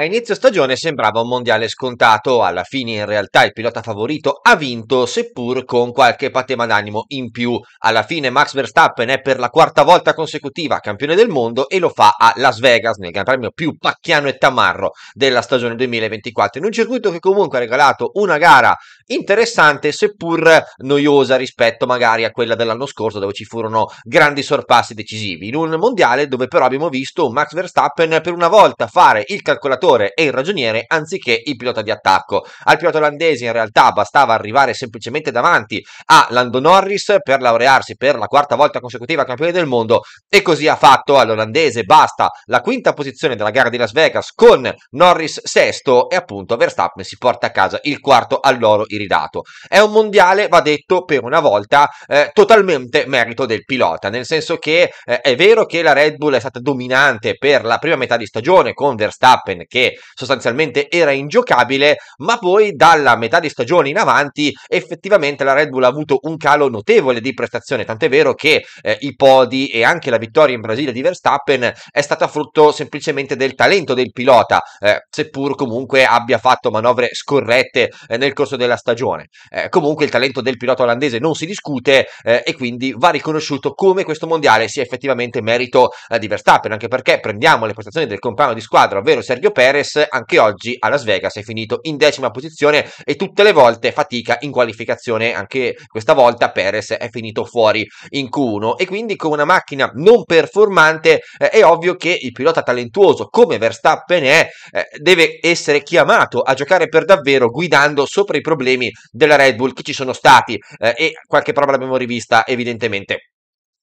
A inizio stagione sembrava un mondiale scontato, alla fine in realtà il pilota favorito ha vinto, seppur con qualche patema d'animo in più. Alla fine Max Verstappen è per la quarta volta consecutiva campione del mondo e lo fa a Las Vegas nel Gran Premio più pacchiano e tamarro della stagione 2024, in un circuito che comunque ha regalato una gara interessante, seppur noiosa rispetto magari a quella dell'anno scorso dove ci furono grandi sorpassi decisivi, in un mondiale dove però abbiamo visto Max Verstappen per una volta fare il calcolatore giocatore e il ragioniere anziché il pilota di attacco. Al pilota olandese in realtà bastava arrivare semplicemente davanti a Lando Norris per laurearsi per la quarta volta consecutiva campione del mondo e così ha fatto all'olandese basta la quinta posizione della gara di Las Vegas con Norris sesto e appunto Verstappen si porta a casa il quarto all'oro iridato. È un mondiale, va detto per una volta, eh, totalmente merito del pilota, nel senso che eh, è vero che la Red Bull è stata dominante per la prima metà di stagione con Verstappen che che sostanzialmente era ingiocabile, ma poi dalla metà di stagione in avanti effettivamente la Red Bull ha avuto un calo notevole di prestazione, tant'è vero che eh, i podi e anche la vittoria in Brasile di Verstappen è stata frutto semplicemente del talento del pilota, eh, seppur comunque abbia fatto manovre scorrette eh, nel corso della stagione. Eh, comunque il talento del pilota olandese non si discute eh, e quindi va riconosciuto come questo mondiale sia effettivamente merito eh, di Verstappen, anche perché prendiamo le prestazioni del compagno di squadra, ovvero Sergio Perez anche oggi a Las Vegas è finito in decima posizione e tutte le volte fatica in qualificazione, anche questa volta Perez è finito fuori in Q1 e quindi con una macchina non performante eh, è ovvio che il pilota talentuoso come Verstappen è eh, deve essere chiamato a giocare per davvero guidando sopra i problemi della Red Bull che ci sono stati eh, e qualche prova l'abbiamo rivista evidentemente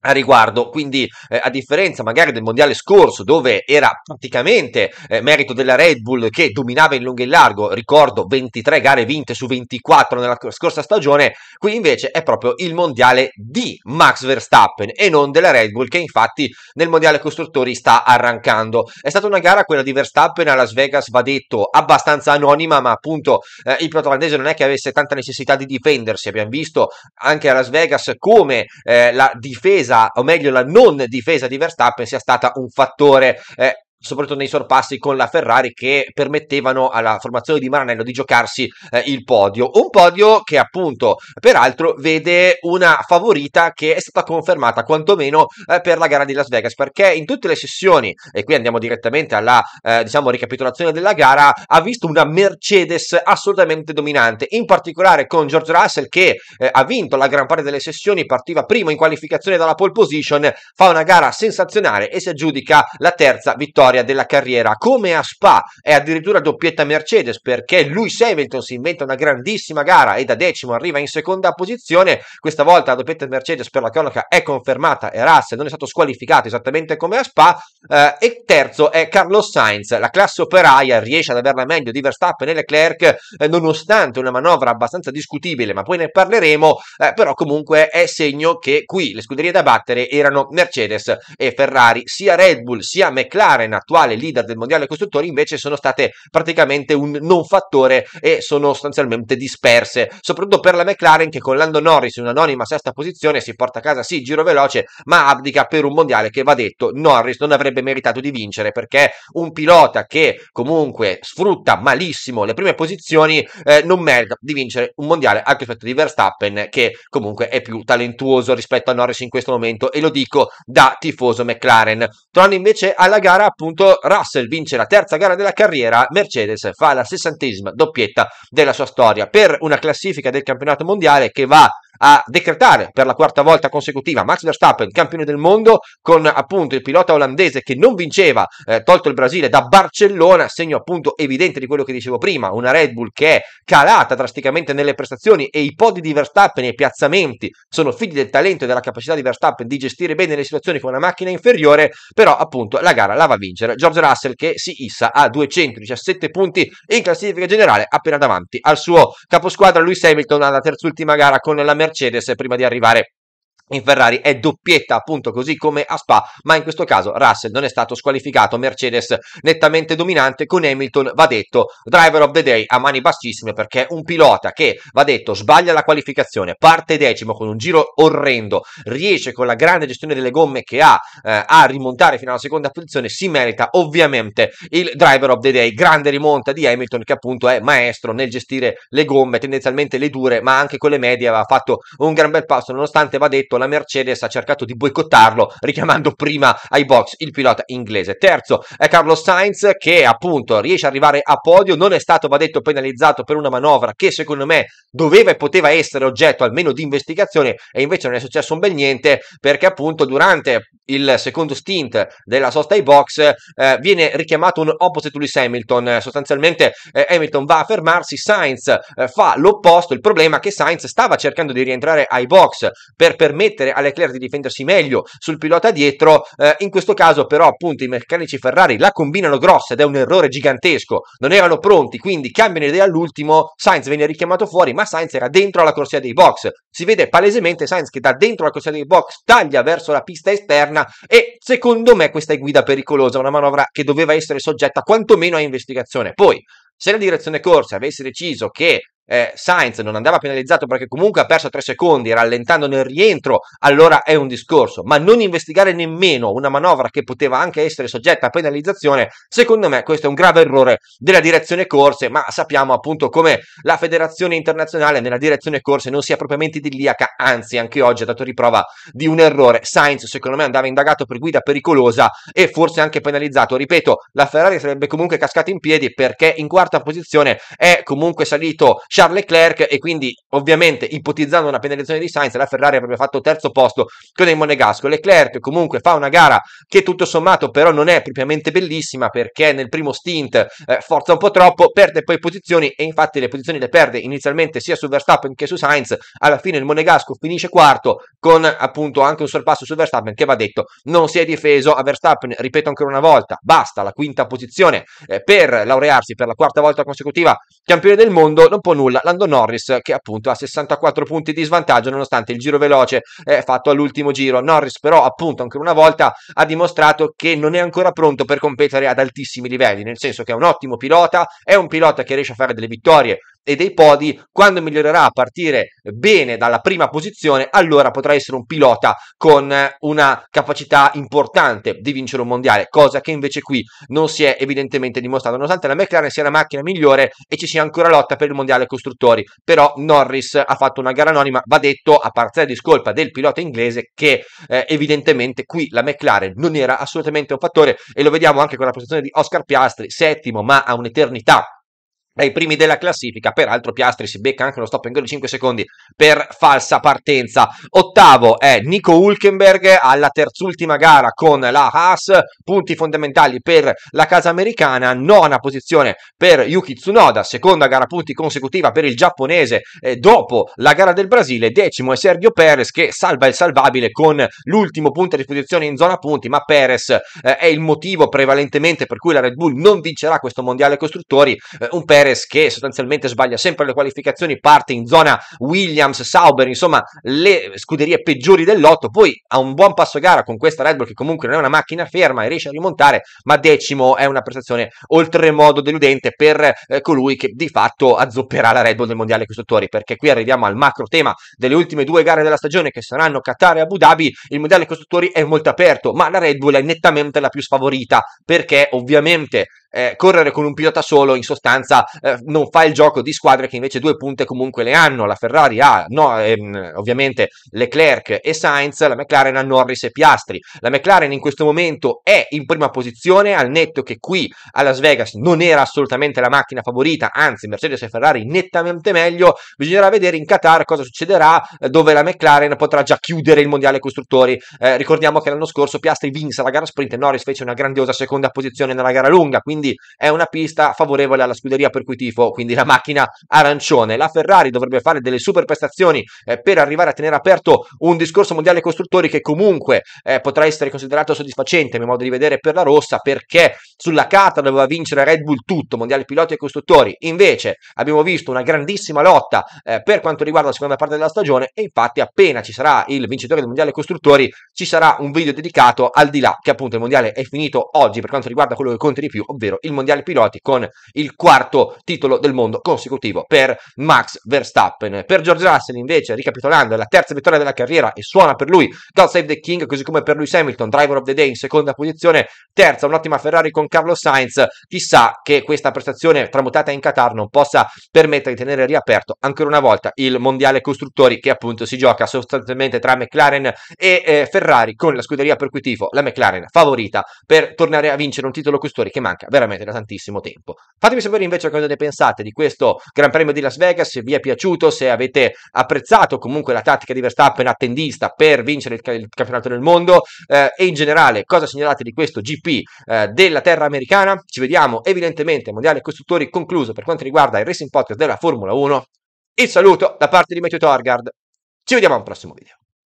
a riguardo, quindi eh, a differenza magari del mondiale scorso dove era praticamente eh, merito della Red Bull che dominava in lungo e in largo, ricordo 23 gare vinte su 24 nella scorsa stagione, qui invece è proprio il mondiale di Max Verstappen e non della Red Bull che infatti nel mondiale costruttori sta arrancando. È stata una gara quella di Verstappen a Las Vegas, va detto, abbastanza anonima, ma appunto eh, il protolandese non è che avesse tanta necessità di difendersi, abbiamo visto anche a Las Vegas come eh, la difesa difesa, o meglio la non difesa di Verstappen sia stata un fattore eh, soprattutto nei sorpassi con la Ferrari che permettevano alla formazione di Maranello di giocarsi eh, il podio. Un podio che appunto peraltro vede una favorita che è stata confermata quantomeno eh, per la gara di Las Vegas perché in tutte le sessioni e qui andiamo direttamente alla eh, diciamo ricapitolazione della gara ha visto una Mercedes assolutamente dominante in particolare con George Russell che eh, ha vinto la gran parte delle sessioni partiva primo in qualificazione dalla pole position fa una gara sensazionale e si aggiudica la terza vittoria storia della carriera, come a Spa è addirittura doppietta Mercedes perché lui Hamilton si inventa una grandissima gara e da decimo arriva in seconda posizione, questa volta la doppietta Mercedes per la cronaca è confermata e Russell non è stato squalificato esattamente come a Spa eh, e terzo è Carlos Sainz, la classe operaia riesce ad averla meglio di Verstappen e Leclerc eh, nonostante una manovra abbastanza discutibile ma poi ne parleremo, eh, però comunque è segno che qui le scuderie da battere erano Mercedes e Ferrari, sia Red Bull sia McLaren attuale leader del mondiale costruttori invece sono state praticamente un non fattore e sono sostanzialmente disperse, soprattutto per la McLaren che con Lando Norris in un'anonima sesta posizione si porta a casa sì giro veloce, ma abdica per un mondiale che va detto Norris non avrebbe meritato di vincere perché un pilota che comunque sfrutta malissimo le prime posizioni eh, non merita di vincere un mondiale anche rispetto di Verstappen che comunque è più talentuoso rispetto a Norris in questo momento e lo dico da tifoso McLaren. Tornando invece alla gara appunto punto Russell vince la terza gara della carriera, Mercedes fa la sessantesima doppietta della sua storia per una classifica del campionato mondiale che va a decretare per la quarta volta consecutiva Max Verstappen campione del mondo con appunto il pilota olandese che non vinceva eh, tolto il Brasile da Barcellona segno appunto evidente di quello che dicevo prima una Red Bull che è calata drasticamente nelle prestazioni e i podi di Verstappen e i piazzamenti sono figli del talento e della capacità di Verstappen di gestire bene le situazioni con una macchina inferiore però appunto la gara la va a vincere George Russell che si issa a 217 punti in classifica generale appena davanti al suo caposquadra Lewis Hamilton alla terzultima gara con la Mercedes Mercedes prima di arrivare in Ferrari è doppietta appunto così come a Spa ma in questo caso Russell non è stato squalificato Mercedes nettamente dominante con Hamilton va detto driver of the day a mani bassissime perché un pilota che va detto sbaglia la qualificazione parte decimo con un giro orrendo riesce con la grande gestione delle gomme che ha eh, a rimontare fino alla seconda posizione si merita ovviamente il driver of the day grande rimonta di Hamilton che appunto è maestro nel gestire le gomme tendenzialmente le dure ma anche con le medie aveva fatto un gran bel passo nonostante va detto momento la Mercedes ha cercato di boicottarlo richiamando prima ai box il pilota inglese. Terzo è Carlos Sainz che appunto riesce ad arrivare a podio, non è stato va detto penalizzato per una manovra che secondo me doveva e poteva essere oggetto almeno di investigazione e invece non è successo un bel niente perché appunto durante il secondo stint della sosta ai box eh, viene richiamato un opposite to Lewis Hamilton, sostanzialmente eh, Hamilton va a fermarsi, Sainz eh, fa l'opposto, il problema è che Sainz stava cercando di rientrare ai box per permettere permettere a Leclerc di difendersi meglio sul pilota dietro. Eh, in questo caso, però, appunto, i meccanici Ferrari la combinano grossa ed è un errore gigantesco. Non erano pronti, quindi cambiano idea all'ultimo. Sainz viene richiamato fuori, ma Sainz era dentro la corsia dei box. Si vede palesemente Sainz che da dentro la corsia dei box taglia verso la pista esterna e secondo me questa è guida pericolosa, una manovra che doveva essere soggetta quantomeno a investigazione. Poi, se la direzione corsa avesse deciso che eh, Sainz non andava penalizzato perché comunque ha perso 3 secondi rallentando nel rientro, allora è un discorso, ma non investigare nemmeno una manovra che poteva anche essere soggetta a penalizzazione, secondo me questo è un grave errore della direzione corse, ma sappiamo appunto come la federazione internazionale nella direzione corse non sia propriamente idilliaca, anzi anche oggi ha dato riprova di un errore. Sainz secondo me andava indagato per guida pericolosa e forse anche penalizzato, ripeto, la Ferrari sarebbe comunque cascata in piedi perché in quarta posizione è comunque salito Charles Leclerc e quindi ovviamente ipotizzando una penalizzazione di Sainz la Ferrari avrebbe fatto terzo posto con il Monegasco. Leclerc comunque fa una gara che tutto sommato però non è propriamente bellissima perché nel primo stint eh, forza un po' troppo, perde poi posizioni e infatti le posizioni le perde inizialmente sia su Verstappen che su Sainz, alla fine il Monegasco finisce quarto con appunto anche un sorpasso su Verstappen che va detto non si è difeso a Verstappen, ripeto ancora una volta, basta la quinta posizione eh, per laurearsi per la quarta volta consecutiva campione del mondo, non può nulla nulla Lando Norris che appunto ha 64 punti di svantaggio nonostante il giro veloce eh, fatto all'ultimo giro. Norris però appunto ancora una volta ha dimostrato che non è ancora pronto per competere ad altissimi livelli, nel senso che è un ottimo pilota, è un pilota che riesce a fare delle vittorie e dei podi, quando migliorerà a partire bene dalla prima posizione, allora potrà essere un pilota con una capacità importante di vincere un mondiale, cosa che invece qui non si è evidentemente dimostrata, nonostante la McLaren sia la macchina migliore e ci sia ancora lotta per il mondiale costruttori, però Norris ha fatto una gara anonima, va detto a parziale discolpa del pilota inglese che eh, evidentemente qui la McLaren non era assolutamente un fattore e lo vediamo anche con la posizione di Oscar Piastri, settimo ma a un'eternità ai primi della classifica, peraltro Piastri si becca anche uno stop in gol di 5 secondi per falsa partenza. Ottavo è Nico Hulkenberg alla terzultima gara con la Haas, punti fondamentali per la casa americana, nona posizione per Yuki Tsunoda, seconda gara punti consecutiva per il giapponese eh, dopo la gara del Brasile, decimo è Sergio Perez che salva il salvabile con l'ultimo punto a disposizione in zona punti, ma Perez eh, è il motivo prevalentemente per cui la Red Bull non vincerà questo mondiale costruttori, eh, un Perez Perez che sostanzialmente sbaglia sempre le qualificazioni, parte in zona Williams, Sauber, insomma le scuderie peggiori del lotto, poi ha un buon passo gara con questa Red Bull che comunque non è una macchina ferma e riesce a rimontare, ma decimo è una prestazione oltremodo deludente per eh, colui che di fatto azzopperà la Red Bull del Mondiale Costruttori, perché qui arriviamo al macro tema delle ultime due gare della stagione che saranno Qatar e Abu Dhabi, il Mondiale Costruttori è molto aperto, ma la Red Bull è nettamente la più sfavorita, perché ovviamente eh, correre con un pilota solo in sostanza eh, non fa il gioco di squadre che invece due punte comunque le hanno. La Ferrari ha, no, ehm, ovviamente, Leclerc e Sainz, la McLaren ha Norris e Piastri. La McLaren in questo momento è in prima posizione, al netto che qui a Las Vegas non era assolutamente la macchina favorita, anzi Mercedes e Ferrari nettamente meglio. Bisognerà vedere in Qatar cosa succederà, eh, dove la McLaren potrà già chiudere il mondiale costruttori. Eh, ricordiamo che l'anno scorso Piastri vinse la gara sprint e Norris fece una grandiosa seconda posizione nella gara lunga, quindi è una pista favorevole alla scuderia per cui tifo, quindi la macchina arancione. La Ferrari dovrebbe fare delle super prestazioni eh, per arrivare a tenere aperto un discorso mondiale costruttori che comunque eh, potrà essere considerato soddisfacente, a mio modo di vedere, per la rossa, perché sulla carta doveva vincere Red Bull tutto, mondiale piloti e costruttori. Invece abbiamo visto una grandissima lotta eh, per quanto riguarda la seconda parte della stagione e infatti appena ci sarà il vincitore del mondiale costruttori ci sarà un video dedicato al di là che appunto il mondiale è finito oggi per quanto riguarda quello che conta di più, ovvero il mondiale piloti con il quarto titolo del mondo consecutivo per Max Verstappen. Per George Russell invece, ricapitolando, è la terza vittoria della carriera e suona per lui God Save the King, così come per Lewis Hamilton, Driver of the Day in seconda posizione, terza un'ottima Ferrari con Carlos Sainz. Chissà che questa prestazione tramutata in Qatar non possa permettere di tenere riaperto ancora una volta il mondiale costruttori che appunto si gioca sostanzialmente tra McLaren e eh, Ferrari con la scuderia per cui tifo la McLaren favorita per tornare a vincere un titolo costruttori che manca veramente da tantissimo tempo. Fatemi sapere invece cosa cosa ne pensate di questo Gran Premio di Las Vegas, se vi è piaciuto, se avete apprezzato comunque la tattica di Verstappen attendista per vincere il, il campionato del mondo eh, e in generale cosa segnalate di questo GP eh, della terra americana. Ci vediamo evidentemente Mondiale Costruttori concluso per quanto riguarda il Racing Podcast della Formula 1. Il saluto da parte di Matthew Torgard. Ci vediamo al prossimo video.